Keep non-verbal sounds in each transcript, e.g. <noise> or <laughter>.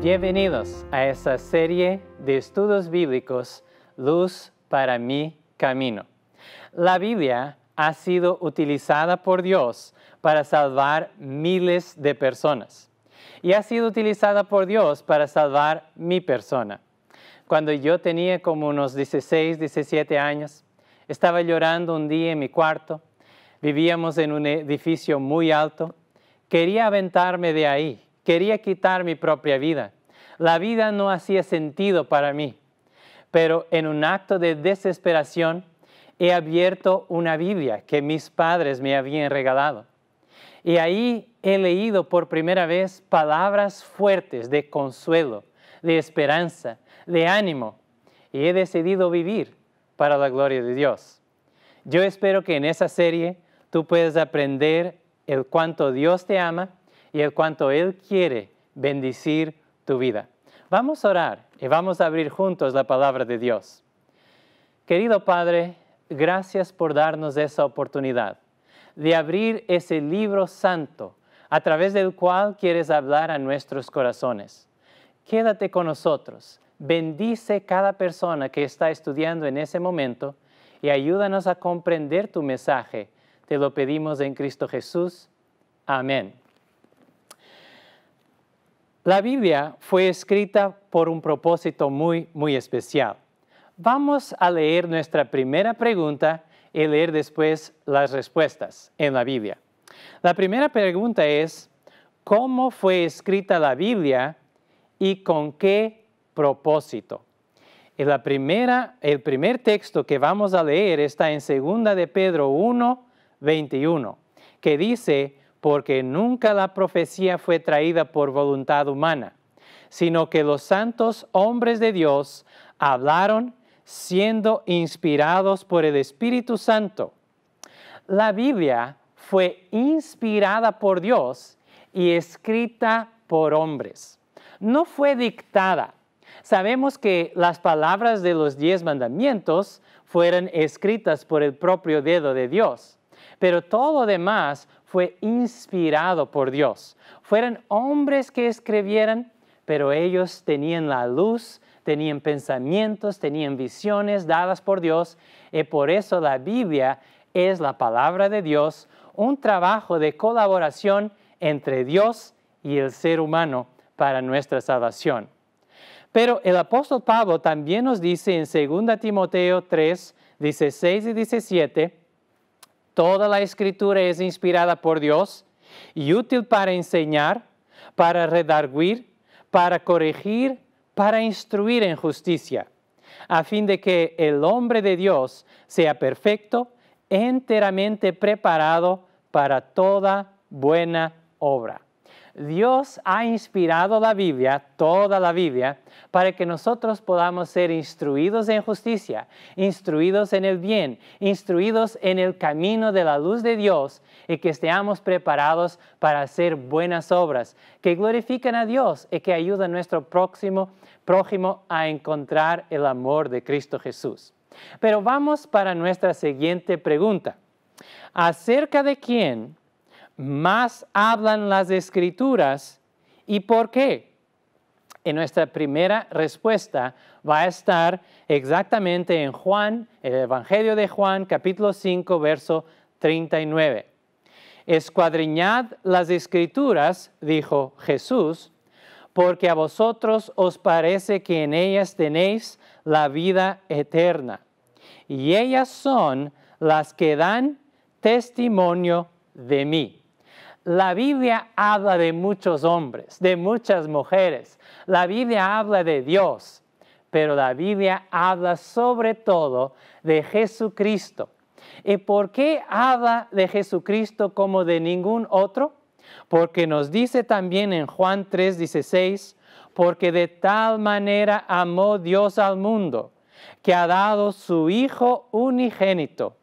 Bienvenidos a esta serie de estudios bíblicos Luz para mi camino. La Biblia ha sido utilizada por Dios para salvar miles de personas y ha sido utilizada por Dios para salvar mi persona. Cuando yo tenía como unos 16, 17 años, estaba llorando un día en mi cuarto, vivíamos en un edificio muy alto, quería aventarme de ahí Quería quitar mi propia vida. La vida no hacía sentido para mí. Pero en un acto de desesperación he abierto una Biblia que mis padres me habían regalado. Y ahí he leído por primera vez palabras fuertes de consuelo, de esperanza, de ánimo. Y he decidido vivir para la gloria de Dios. Yo espero que en esa serie tú puedas aprender el cuánto Dios te ama y el cuanto Él quiere bendecir tu vida. Vamos a orar y vamos a abrir juntos la palabra de Dios. Querido Padre, gracias por darnos esa oportunidad de abrir ese libro santo a través del cual quieres hablar a nuestros corazones. Quédate con nosotros, bendice cada persona que está estudiando en ese momento y ayúdanos a comprender tu mensaje. Te lo pedimos en Cristo Jesús. Amén. La Biblia fue escrita por un propósito muy, muy especial. Vamos a leer nuestra primera pregunta y leer después las respuestas en la Biblia. La primera pregunta es, ¿cómo fue escrita la Biblia y con qué propósito? la primera, el primer texto que vamos a leer está en 2 de Pedro 1, 21, que dice, porque nunca la profecía fue traída por voluntad humana, sino que los santos hombres de Dios hablaron siendo inspirados por el Espíritu Santo. La Biblia fue inspirada por Dios y escrita por hombres. No fue dictada. Sabemos que las palabras de los diez mandamientos fueron escritas por el propio dedo de Dios, pero todo lo demás fue inspirado por Dios. Fueron hombres que escribieran, pero ellos tenían la luz, tenían pensamientos, tenían visiones dadas por Dios, y por eso la Biblia es la palabra de Dios, un trabajo de colaboración entre Dios y el ser humano para nuestra salvación. Pero el apóstol Pablo también nos dice en 2 Timoteo 3, 16 y 17, Toda la escritura es inspirada por Dios y útil para enseñar, para redarguir, para corregir, para instruir en justicia, a fin de que el hombre de Dios sea perfecto, enteramente preparado para toda buena obra. Dios ha inspirado la Biblia, toda la Biblia, para que nosotros podamos ser instruidos en justicia, instruidos en el bien, instruidos en el camino de la luz de Dios y que estemos preparados para hacer buenas obras que glorifican a Dios y que ayudan a nuestro próximo, prójimo a encontrar el amor de Cristo Jesús. Pero vamos para nuestra siguiente pregunta. ¿Acerca de quién más hablan las escrituras y por qué. En nuestra primera respuesta va a estar exactamente en Juan, el Evangelio de Juan, capítulo 5, verso 39. Escuadriñad las escrituras, dijo Jesús, porque a vosotros os parece que en ellas tenéis la vida eterna. Y ellas son las que dan testimonio de mí. La Biblia habla de muchos hombres, de muchas mujeres. La Biblia habla de Dios, pero la Biblia habla sobre todo de Jesucristo. ¿Y por qué habla de Jesucristo como de ningún otro? Porque nos dice también en Juan 3:16, porque de tal manera amó Dios al mundo, que ha dado su Hijo unigénito,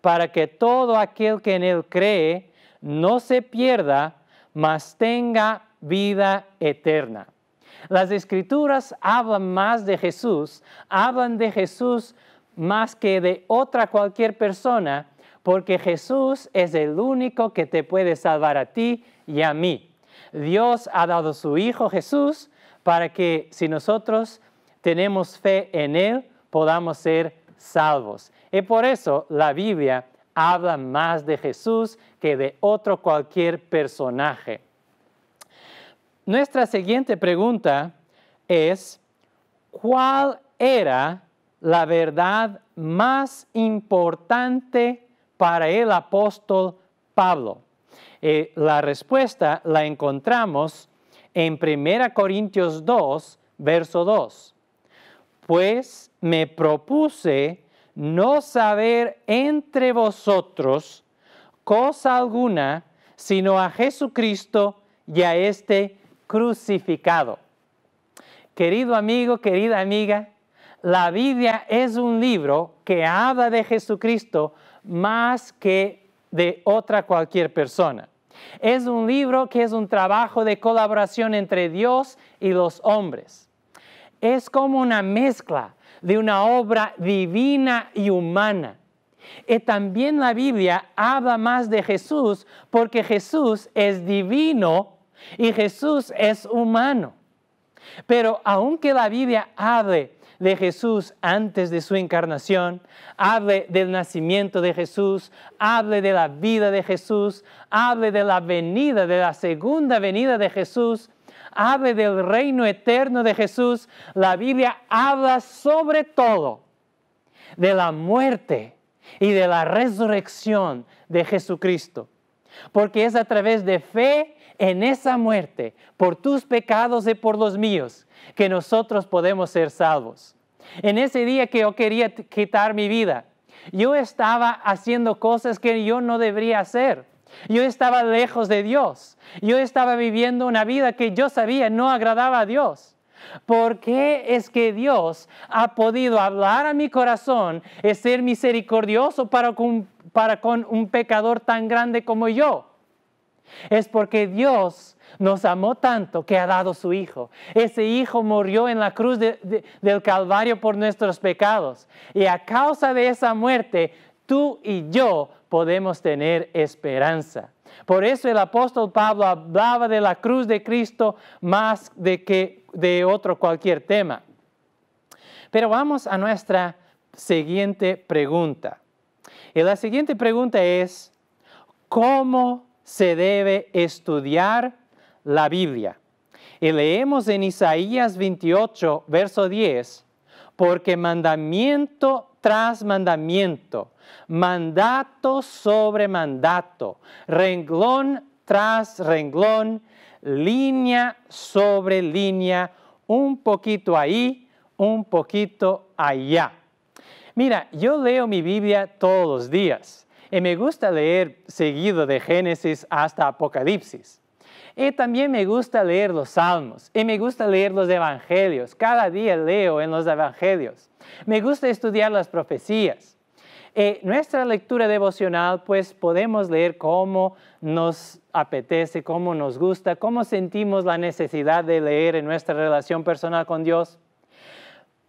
para que todo aquel que en Él cree no se pierda, mas tenga vida eterna. Las escrituras hablan más de Jesús, hablan de Jesús más que de otra cualquier persona, porque Jesús es el único que te puede salvar a ti y a mí. Dios ha dado su Hijo Jesús para que si nosotros tenemos fe en Él, podamos ser salvos. Y por eso la Biblia habla más de Jesús que de otro cualquier personaje. Nuestra siguiente pregunta es, ¿cuál era la verdad más importante para el apóstol Pablo? Eh, la respuesta la encontramos en 1 Corintios 2, verso 2. Pues me propuse no saber entre vosotros cosa alguna, sino a Jesucristo y a este crucificado. Querido amigo, querida amiga, la Biblia es un libro que habla de Jesucristo más que de otra cualquier persona. Es un libro que es un trabajo de colaboración entre Dios y los hombres. Es como una mezcla de una obra divina y humana. Y eh, también la Biblia habla más de Jesús porque Jesús es divino y Jesús es humano. Pero aunque la Biblia hable de Jesús antes de su encarnación, hable del nacimiento de Jesús, hable de la vida de Jesús, hable de la venida, de la segunda venida de Jesús, ave del reino eterno de Jesús, la Biblia habla sobre todo de la muerte y de la resurrección de Jesucristo. Porque es a través de fe en esa muerte, por tus pecados y por los míos, que nosotros podemos ser salvos. En ese día que yo quería quitar mi vida, yo estaba haciendo cosas que yo no debería hacer. Yo estaba lejos de Dios. Yo estaba viviendo una vida que yo sabía no agradaba a Dios. ¿Por qué es que Dios ha podido hablar a mi corazón y ser misericordioso para con, un pecador tan grande como yo? Es porque Dios nos amó tanto que ha dado su Hijo. Ese Hijo murió en la cruz del Calvario por nuestros pecados. Y a causa de esa muerte, tú y yo podemos tener esperanza. Por eso el apóstol Pablo hablaba de la cruz de Cristo más de que de otro cualquier tema. Pero vamos a nuestra siguiente pregunta. Y la siguiente pregunta es, ¿cómo se debe estudiar la Biblia? Y leemos en Isaías 28, verso 10, porque mandamiento tras mandamiento, mandato sobre mandato, renglón tras renglón, línea sobre línea, un poquito ahí, un poquito allá. Mira, yo leo mi Biblia todos los días y me gusta leer seguido de Génesis hasta Apocalipsis. Y también me gusta leer los salmos y me gusta leer los evangelios. Cada día leo en los evangelios. Me gusta estudiar las profecías. En eh, nuestra lectura devocional, pues podemos leer cómo nos apetece, cómo nos gusta, cómo sentimos la necesidad de leer en nuestra relación personal con Dios.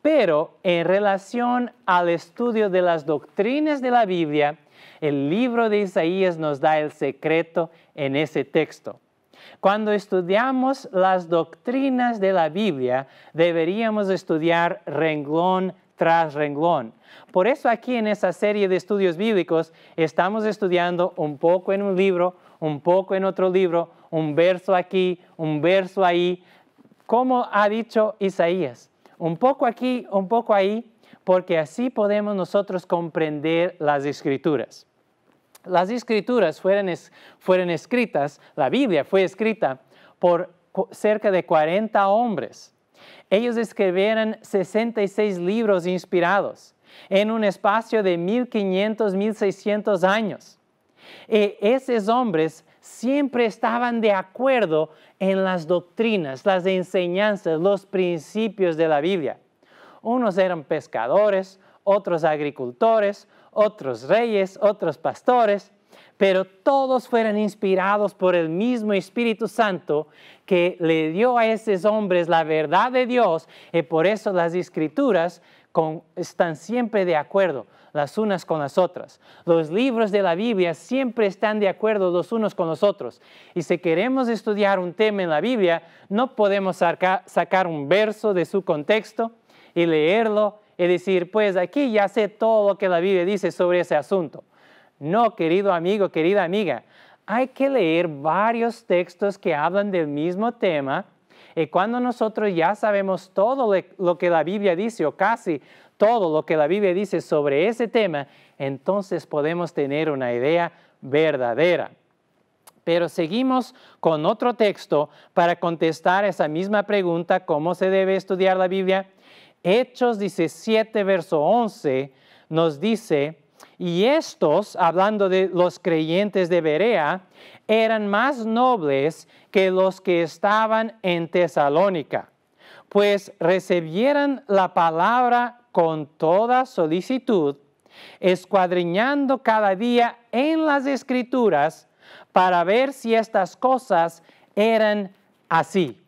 Pero en relación al estudio de las doctrinas de la Biblia, el libro de Isaías nos da el secreto en ese texto. Cuando estudiamos las doctrinas de la Biblia, deberíamos estudiar renglón tras renglón. Por eso aquí en esa serie de estudios bíblicos estamos estudiando un poco en un libro, un poco en otro libro, un verso aquí, un verso ahí, como ha dicho Isaías, un poco aquí, un poco ahí, porque así podemos nosotros comprender las escrituras las escrituras fueron, escritas, la Biblia fue escrita por cerca de 40 hombres. Ellos escribieron 66 libros inspirados en un espacio de 1500, 1600 años. Y e, esos hombres siempre estaban de acuerdo en las doctrinas, las enseñanzas, los principios de la Biblia. Unos eran pescadores, otros agricultores, otros reyes, otros pastores, pero todos fueron inspirados por el mismo Espíritu Santo que le dio a esos hombres la verdad de Dios y por eso las escrituras están siempre de acuerdo las unas con las otras. Los libros de la Biblia siempre están de acuerdo los unos con los otros. Y si queremos estudiar un tema en la Biblia, no podemos sacar un verso de su contexto y leerlo es decir, pues aquí ya sé todo lo que la Biblia dice sobre ese asunto. No, querido amigo, querida amiga, hay que leer varios textos que hablan del mismo tema y cuando nosotros ya sabemos todo lo que la Biblia dice o casi todo lo que la Biblia dice sobre ese tema, entonces podemos tener una idea verdadera. Pero seguimos con otro texto para contestar esa misma pregunta, ¿cómo se debe estudiar la Biblia? Hechos 17, verso 11, nos dice, y estos, hablando de los creyentes de Berea, eran más nobles que los que estaban en Tesalónica, pues recibieran la palabra con toda solicitud, escuadriñando cada día en las escrituras para ver si estas cosas eran así.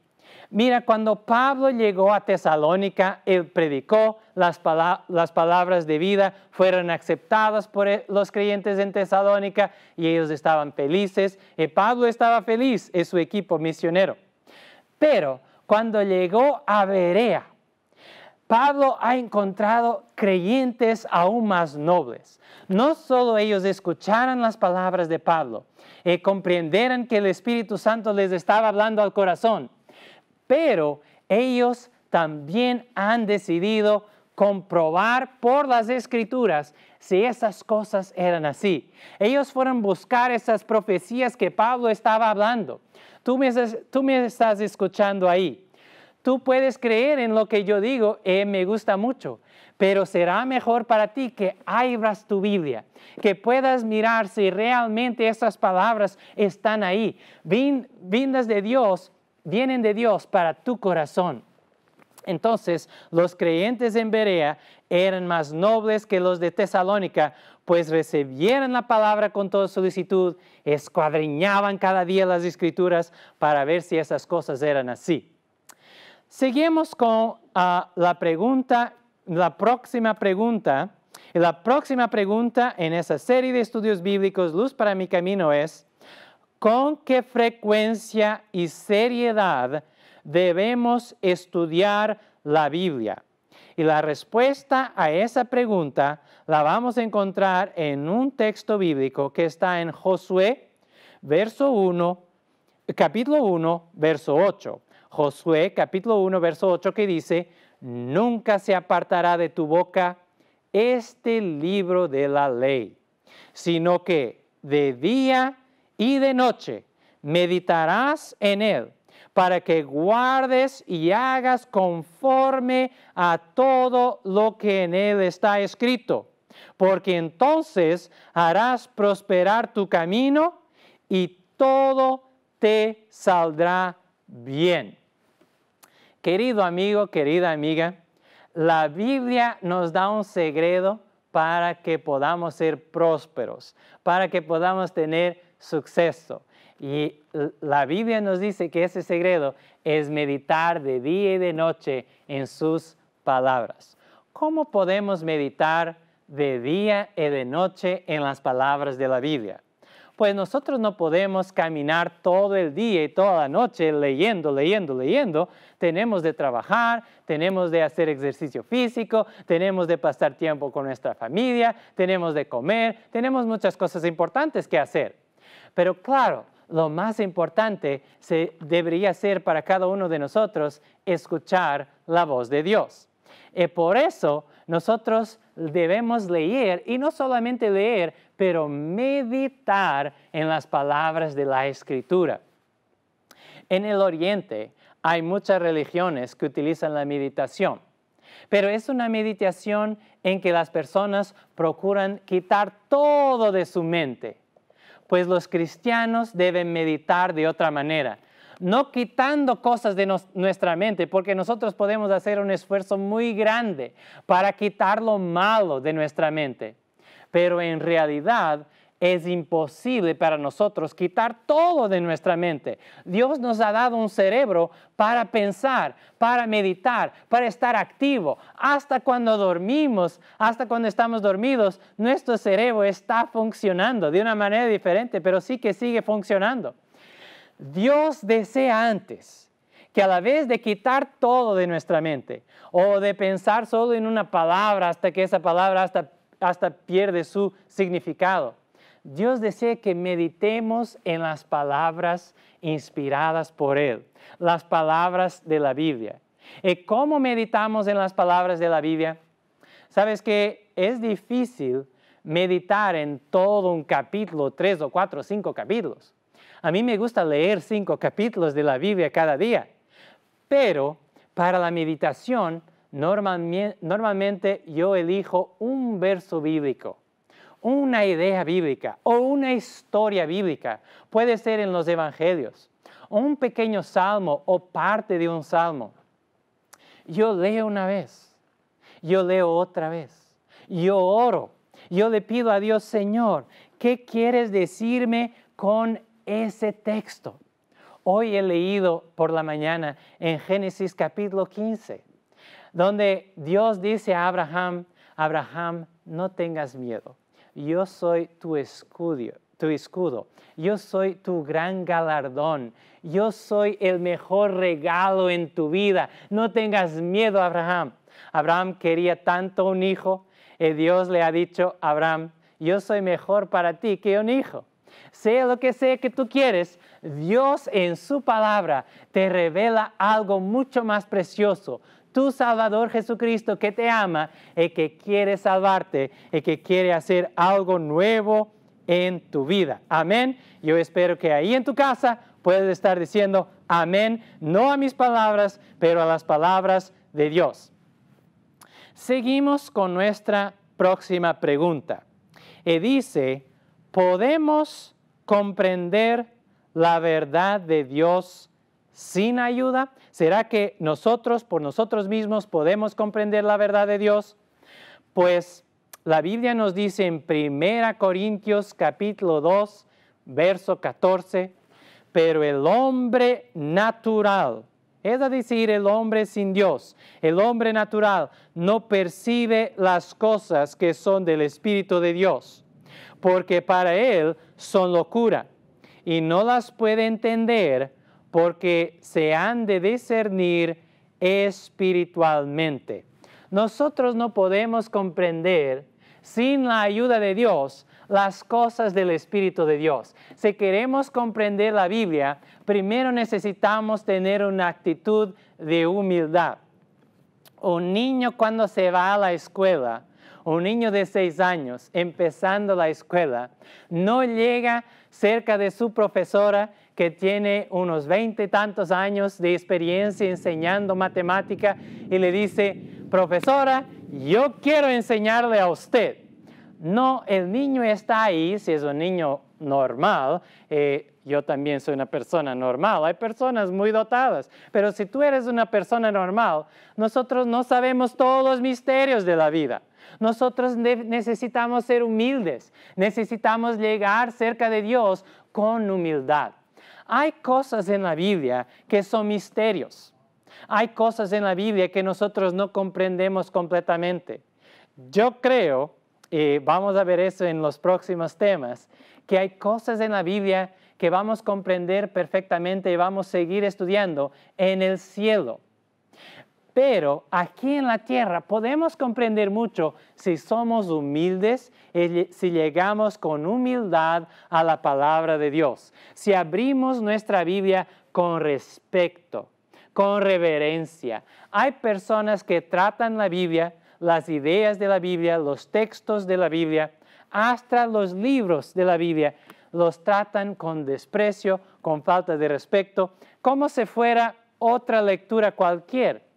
Mira, cuando Pablo llegó a Tesalónica, él predicó, las, palabras de vida fueron aceptadas por e-, los creyentes en Tesalónica y ellos estaban felices. Y eh, Pablo estaba feliz, es su equipo misionero. Pero cuando llegó a Berea, Pablo ha encontrado creyentes aún más nobles. No solo ellos escucharan las palabras de Pablo, y eh, comprendieron que el Espíritu Santo les estaba hablando al corazón pero ellos también han decidido comprobar por las escrituras si esas cosas eran así. Ellos fueron a buscar esas profecías que Pablo estaba hablando. Tú me, estás escuchando ahí. Tú puedes creer en lo que yo digo, eh, me gusta mucho, pero será mejor para ti que abras tu Biblia, que puedas mirar si realmente esas palabras están ahí, vindas de Dios vienen de Dios para tu corazón. Entonces los creyentes en Berea eran más nobles que los de Tesalónica, pues recibieron la palabra con toda solicitud, escuadriñaban cada día las escrituras para ver si esas cosas eran así. Seguimos con ah, la pregunta, la próxima pregunta. La próxima pregunta en esa serie de estudios bíblicos, Luz para mi camino, es, con qué frecuencia y seriedad debemos estudiar la Biblia. Y la respuesta a esa pregunta la vamos a encontrar en un texto bíblico que está en Josué, verso 1, capítulo 1, verso 8. Josué, capítulo 1, verso 8, que dice, nunca se apartará de tu boca este libro de la ley, sino que de día y de noche meditarás en él, para que guardes y hagas conforme a todo lo que en él está escrito, porque entonces harás prosperar tu camino y todo te saldrá bien. Querido amigo, querida amiga, la Biblia nos da un secreto para que podamos ser prósperos, para que podamos tener suceso. Y la Biblia nos dice que ese secreto es meditar de día y de noche en sus palabras. ¿Cómo podemos meditar de día y de noche en las palabras de la Biblia? Pues nosotros no podemos caminar todo el día y toda la noche leyendo, leyendo, leyendo. Tenemos de trabajar, tenemos de hacer ejercicio físico, tenemos de pasar tiempo con nuestra familia, tenemos de comer, tenemos muchas cosas importantes que hacer. Pero claro, lo más importante se debería ser para cada uno de nosotros escuchar la voz de Dios. Y por eso nosotros debemos leer, y no solamente leer, pero meditar en las palabras de la escritura. En el Oriente hay muchas religiones que utilizan la meditación, pero es una meditación en que las personas procuran quitar todo de su mente pues los cristianos deben meditar de otra manera, no quitando cosas de nuestra mente, porque nosotros podemos hacer un esfuerzo muy grande para quitar lo malo de nuestra mente, pero en realidad es imposible para nosotros quitar todo de nuestra mente. Dios nos ha dado un cerebro para pensar, para meditar, para estar activo. Hasta cuando dormimos, hasta cuando estamos dormidos, nuestro cerebro está funcionando de una manera diferente, pero sí que sigue funcionando. Dios desea antes que a la vez de quitar todo de nuestra mente o de pensar solo en una palabra hasta que esa palabra hasta, hasta pierde su significado, Dios desea que meditemos en las palabras inspiradas por Él, las palabras de la Biblia. ¿Y cómo meditamos en las palabras de la Biblia? Sabes que es difícil meditar en todo un capítulo, tres o cuatro o cinco capítulos. A mí me gusta leer cinco capítulos de la Biblia cada día, pero para la meditación normalmente yo elijo un verso bíblico una idea bíblica o una historia bíblica, puede ser en los evangelios, un pequeño salmo o parte de un salmo. Yo leo una vez, yo leo otra vez, yo oro, yo le pido a Dios, Señor, ¿qué quieres decirme con ese texto? Hoy he leído por la mañana en Génesis capítulo 15, donde Dios dice a Abraham, Abraham, no tengas miedo yo soy tu escudo, tu escudo, yo soy tu gran galardón, yo soy el mejor regalo en tu vida. No tengas miedo, Abraham. Abraham quería tanto un hijo, y Dios le ha dicho, Abraham, yo soy mejor para ti que un hijo. Sea lo que sea que tú quieres, Dios en su palabra te revela algo mucho más precioso, tu Salvador Jesucristo que te ama y que quiere salvarte y que quiere hacer algo nuevo en tu vida. Amén. Yo espero que ahí en tu casa puedas estar diciendo amén, no a mis palabras, pero a las palabras de Dios. Seguimos con nuestra próxima pregunta. Y eh, dice, ¿podemos comprender la verdad de Dios sin ayuda? ¿Será que nosotros por nosotros mismos podemos comprender la verdad de Dios? Pues la Biblia nos dice en 1 Corintios capítulo 2, verso 14, pero el hombre natural, es decir, el hombre sin Dios, el hombre natural no percibe las cosas que son del Espíritu de Dios, porque para él son locura y no las puede entender porque se han de discernir espiritualmente. Nosotros no podemos comprender sin la ayuda de Dios las cosas del Espíritu de Dios. Si queremos comprender la Biblia, primero necesitamos tener una actitud de humildad. Un niño cuando se va a la escuela, un niño de seis años empezando la escuela, no llega cerca de su profesora que tiene unos veinte tantos años de experiencia enseñando matemática y le dice, profesora, yo quiero enseñarle a usted. No, el niño está ahí, si es un niño normal, eh, yo también soy una persona normal, hay personas muy dotadas, pero si tú eres una persona normal, nosotros no sabemos todos los misterios de la vida. Nosotros necesitamos ser humildes, necesitamos llegar cerca de Dios con humildad. Hay cosas en la Biblia que son misterios. Hay cosas en la Biblia que nosotros no comprendemos completamente. Yo creo, y vamos a ver eso en los próximos temas, que hay cosas en la Biblia que vamos a comprender perfectamente y vamos a seguir estudiando en el cielo. Pero aquí en la tierra podemos comprender mucho si somos humildes, si llegamos con humildad a la palabra de Dios, si abrimos nuestra Biblia con respeto, con reverencia. Hay personas que tratan la Biblia, las ideas de la Biblia, los textos de la Biblia, hasta los libros de la Biblia, los tratan con desprecio, con falta de respeto, como si fuera otra lectura cualquier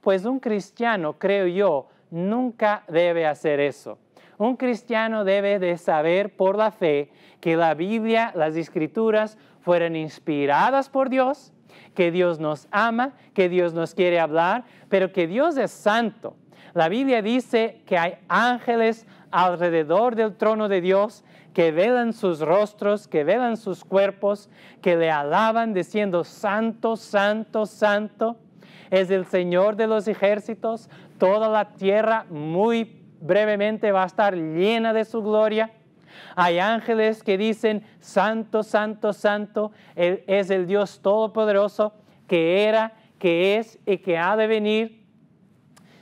pues un cristiano, creo yo, nunca debe hacer eso. Un cristiano debe de saber por la fe que la Biblia, las escrituras fueron inspiradas por Dios, que Dios nos ama, que Dios nos quiere hablar, pero que Dios es santo. La Biblia dice que hay ángeles alrededor del trono de Dios que velan sus rostros, que velan sus cuerpos, que le alaban diciendo, santo, santo, santo es el Señor de los ejércitos, toda la tierra muy brevemente va a estar llena de su gloria. Hay ángeles que dicen, Santo, Santo, Santo, es el Dios Todopoderoso, que era, que es y que ha de venir.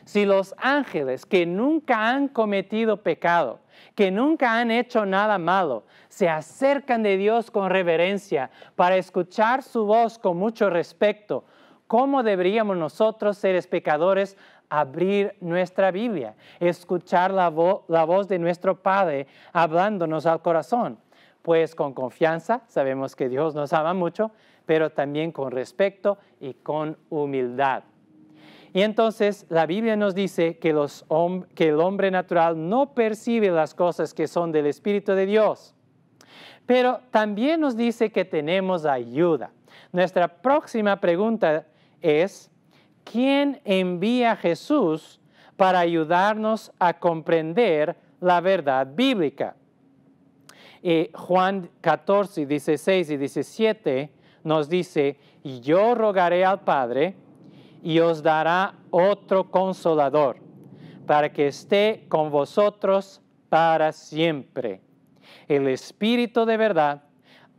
Si los ángeles que nunca han cometido pecado, que nunca han hecho nada malo, se acercan de Dios con reverencia para escuchar su voz con mucho respeto, ¿Cómo deberíamos nosotros, seres pecadores, abrir nuestra Biblia, escuchar la, voz de nuestro Padre hablándonos al corazón? Pues con confianza, sabemos que Dios nos ama mucho, pero también con respeto y con humildad. Y entonces la Biblia nos dice que, que, el hombre natural no percibe las cosas que son del Espíritu de Dios. Pero también nos dice que tenemos ayuda. Nuestra próxima pregunta es quién envía a Jesús para ayudarnos a comprender la verdad bíblica. Eh, Juan 14, 16 y 17 nos dice, yo rogaré al Padre y os dará otro consolador para que esté con vosotros para siempre. El Espíritu de verdad,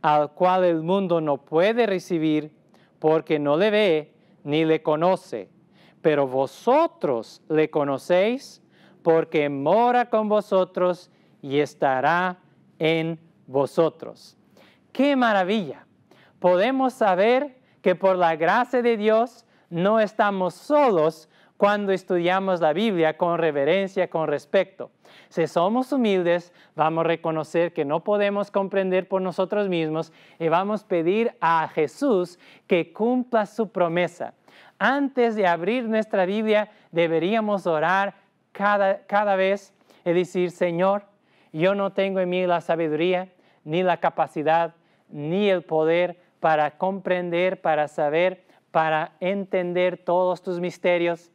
al cual el mundo no puede recibir porque no le ve ni le conoce, pero vosotros le conocéis porque mora con vosotros y estará en vosotros. ¡Qué maravilla! Podemos saber que por la gracia de Dios no estamos solos cuando estudiamos la Biblia con reverencia, con respeto. Si somos humildes, vamos a reconocer que no podemos comprender por nosotros mismos y vamos a pedir a Jesús que cumpla su promesa antes de abrir nuestra Biblia deberíamos orar cada, cada vez y decir, Señor, yo no tengo en mí la sabiduría, ni la capacidad, ni el poder para comprender, para saber, para entender todos tus misterios.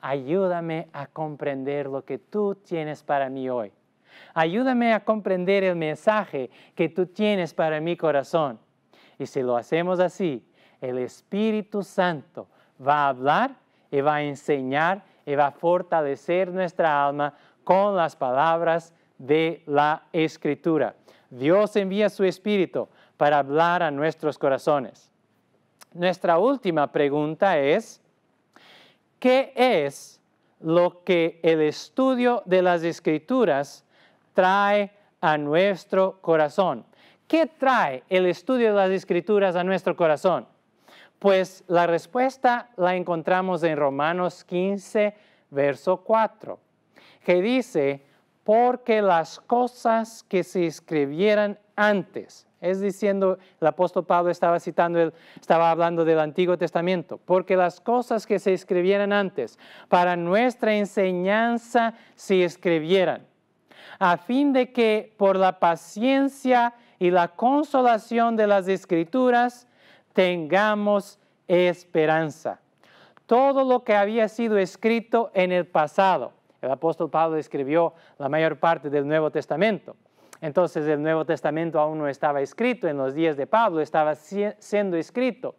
Ayúdame a comprender lo que tú tienes para mí hoy. Ayúdame a comprender el mensaje que tú tienes para mi corazón. Y si lo hacemos así, el Espíritu Santo va a hablar y va a enseñar y va a fortalecer nuestra alma con las palabras de la escritura. Dios envía su espíritu para hablar a nuestros corazones. Nuestra última pregunta es, ¿qué es lo que el estudio de las escrituras trae a nuestro corazón? ¿Qué trae el estudio de las escrituras a nuestro corazón? Pues la respuesta la encontramos en Romanos 15, verso 4, que dice, porque las cosas que se escribieran antes, es diciendo, el apóstol Pablo estaba citando, estaba hablando del Antiguo Testamento, porque las cosas que se escribieran antes, para nuestra enseñanza se escribieran, a fin de que por la paciencia y la consolación de las escrituras tengamos esperanza. Todo lo que había sido escrito en el pasado, el apóstol Pablo escribió la mayor parte del Nuevo Testamento. Entonces el Nuevo Testamento aún no estaba escrito, en los días de Pablo estaba siendo escrito.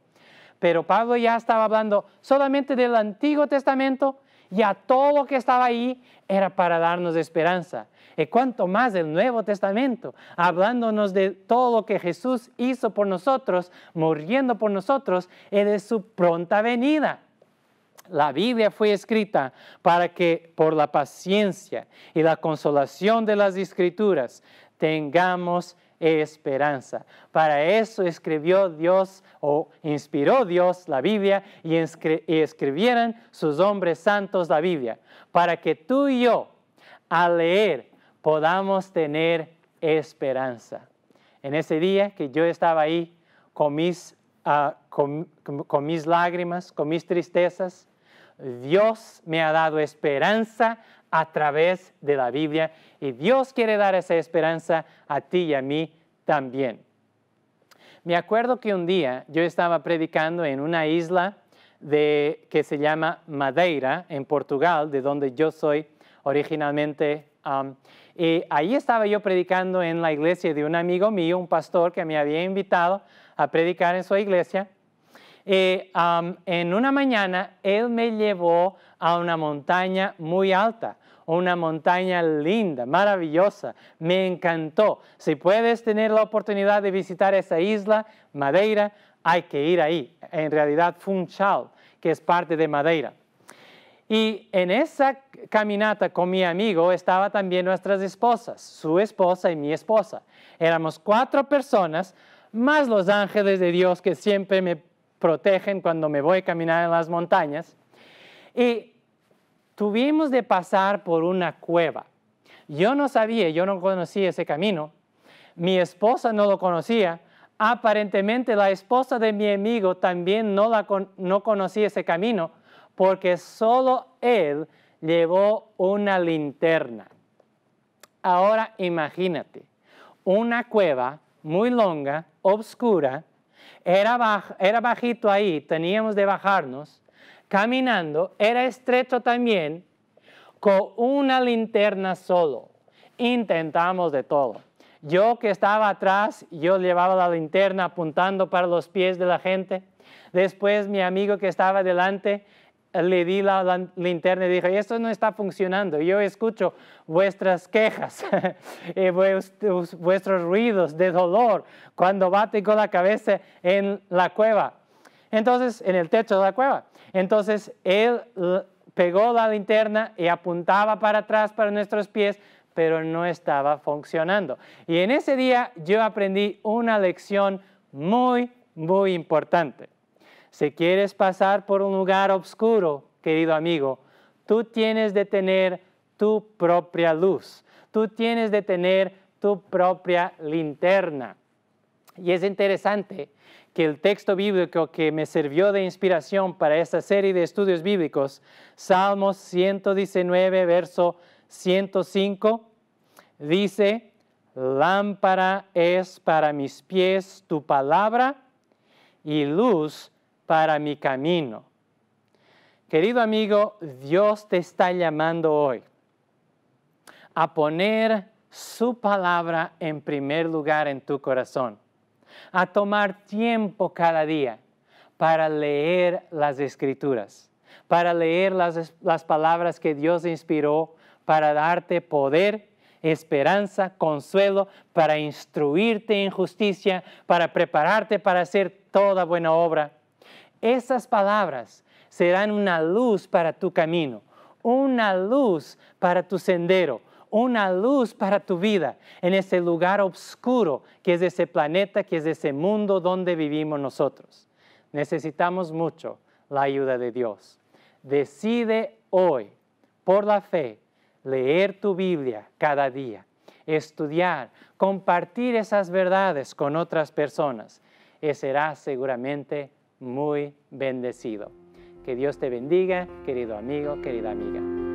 Pero Pablo ya estaba hablando solamente del Antiguo Testamento y a todo lo que estaba ahí era para darnos esperanza. Y cuanto más el Nuevo Testamento, hablándonos de todo lo que Jesús hizo por nosotros, muriendo por nosotros, y de su pronta venida. La Biblia fue escrita para que por la paciencia y la consolación de las escrituras tengamos esperanza esperanza. Para eso escribió Dios o inspiró Dios la Biblia y, escribieron escribieran sus hombres santos la Biblia, para que tú y yo, al leer, podamos tener esperanza. En ese día que yo estaba ahí con mis, ah, con mis lágrimas, con mis tristezas, Dios me ha dado esperanza a través de la Biblia y Dios quiere dar esa esperanza a ti y a mí también. Me acuerdo que un día yo estaba predicando en una isla que se llama Madeira, en Portugal, de donde yo soy originalmente. Um, y ahí estaba yo predicando en la iglesia de un amigo mío, un pastor que me había invitado a predicar en su iglesia. Y um, en una mañana él me llevó a una montaña muy alta una montaña linda, maravillosa. Me encantó. Si puedes tener la oportunidad de visitar esa isla, Madeira, hay que ir ahí. En realidad, Funchal, que es parte de Madeira. Y en esa caminata con mi amigo estaba también nuestras esposas, su esposa y mi esposa. Éramos cuatro personas, más los ángeles de Dios que siempre me protegen cuando me voy a caminar en las montañas. Y tuvimos de pasar por una cueva. Yo no sabía, yo no conocía ese camino. Mi esposa no lo conocía. Aparentemente la esposa de mi amigo también no, la no conocía ese camino porque solo él llevó una linterna. Ahora imagínate, una cueva muy longa, oscura. era, era bajito ahí, teníamos de bajarnos caminando, era estrecho también, con una linterna solo. Intentamos de todo. Yo que estaba atrás, yo llevaba la linterna apuntando para los pies de la gente. Después mi amigo que estaba delante, le di la, linterna y dijo, esto no está funcionando, yo escucho vuestras quejas, <laughs> vuestros, vuestros ruidos de dolor cuando bate con la cabeza en la cueva. Entonces, en el techo de la cueva. Entonces, él eh, pegó la linterna y apuntaba para atrás, para nuestros pies, pero no estaba funcionando. Y en ese día yo aprendí una lección muy, muy importante. Si quieres pasar por un lugar oscuro, querido amigo, tú tienes de tener tu propia luz, tú tienes de tener tu propia linterna. Y es interesante que el texto bíblico que me sirvió de inspiración para esta serie de estudios bíblicos, Salmos 119, verso 105, dice, lámpara es para mis pies tu palabra y luz para mi camino. Querido amigo, Dios te está llamando hoy a poner su palabra en primer lugar en tu corazón a tomar tiempo cada día para leer las escrituras, para leer las, palabras que Dios inspiró para darte poder, esperanza, consuelo, para instruirte en justicia, para prepararte para hacer toda buena obra. Esas palabras serán una luz para tu camino, una luz para tu sendero, una luz para tu vida en ese lugar oscuro que es ese planeta, que es ese mundo donde vivimos nosotros. Necesitamos mucho la ayuda de Dios. Decide hoy, por la fe, leer tu Biblia cada día, estudiar, compartir esas verdades con otras personas. Y serás seguramente muy bendecido. Que Dios te bendiga, querido amigo, querida amiga.